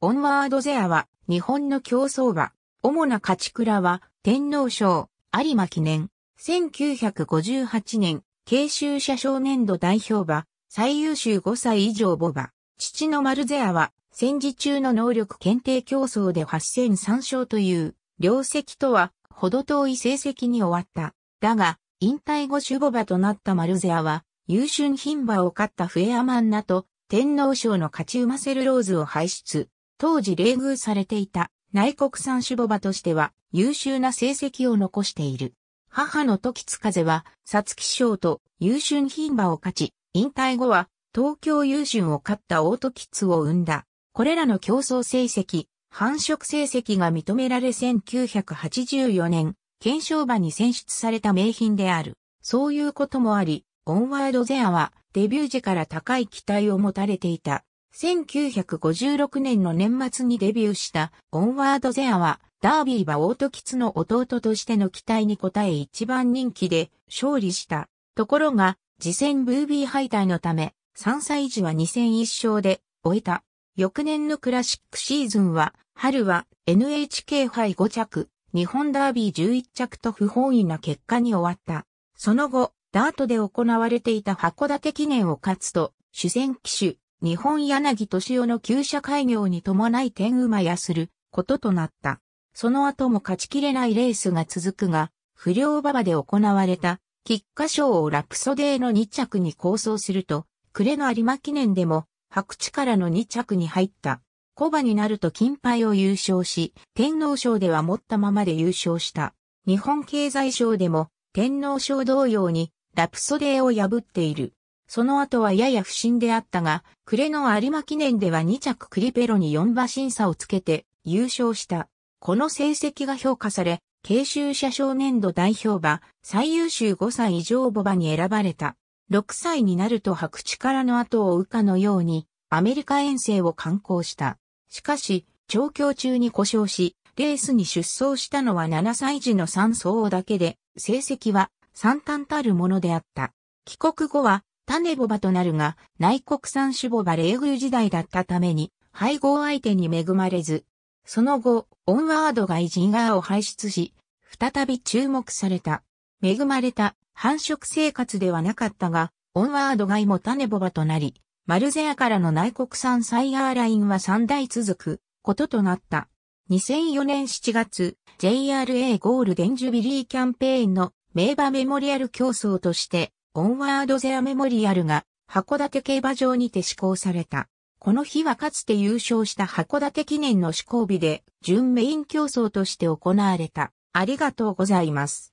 オンワードゼアは、日本の競争馬。主な勝ち倉は、天皇賞、有馬記念。1958年、慶州車少年度代表馬、最優秀5歳以上母馬。父のマルゼアは、戦時中の能力検定競争で8戦3勝という、両席とは、ほど遠い成績に終わった。だが、引退後守母馬となったマルゼアは、優秀品馬を勝ったフェアマンナと、天皇賞の勝ち馬セルローズを輩出。当時冷遇されていた内国産種ボ馬としては優秀な成績を残している。母の時津風は、皐月賞と優秀牝馬を勝ち、引退後は東京優秀を勝ったオートキッズを生んだ。これらの競争成績、繁殖成績が認められ1984年、検証馬に選出された名品である。そういうこともあり、オンワードゼアはデビュー時から高い期待を持たれていた。1956年の年末にデビューしたオンワードゼアは、ダービーはオートキツの弟としての期待に応え一番人気で勝利した。ところが、次戦ブービー敗退のため、3歳児は2戦1勝で終えた。翌年のクラシックシーズンは、春は NHK 杯5着、日本ダービー11着と不本意な結果に終わった。その後、ダートで行われていた函館記念を勝つと、主戦機種、日本柳敏夫の旧社開業に伴い天馬やすることとなった。その後も勝ちきれないレースが続くが、不良馬場で行われた、菊花賞をラプソデーの2着に構想すると、暮れの有馬記念でも、白地からの2着に入った。小馬になると金牌を優勝し、天皇賞では持ったままで優勝した。日本経済賞でも、天皇賞同様に、ラプソデーを破っている。その後はやや不審であったが、暮れの有馬記念では2着クリペロに4馬審査をつけて優勝した。この成績が評価され、慶州社少年度代表馬、最優秀5歳以上母馬に選ばれた。6歳になると白地からの後を追うかのように、アメリカ遠征を観光した。しかし、調教中に故障し、レースに出走したのは7歳児の3走だけで、成績は惨憺たるものであった。帰国後は、種ボバとなるが、内国産種ボバ冷遇時代だったために、配合相手に恵まれず、その後、オンワードがイジガーを排出し、再び注目された。恵まれた繁殖生活ではなかったが、オンワード外イも種ボバとなり、マルゼアからの内国産サイヤーラインは3代続くこととなった。2004年7月、JRA ゴールデンジュビリーキャンペーンの名馬メモリアル競争として、オンワードゼアメモリアルが函館競馬場にて施行された。この日はかつて優勝した函館記念の施行日で、準メイン競争として行われた。ありがとうございます。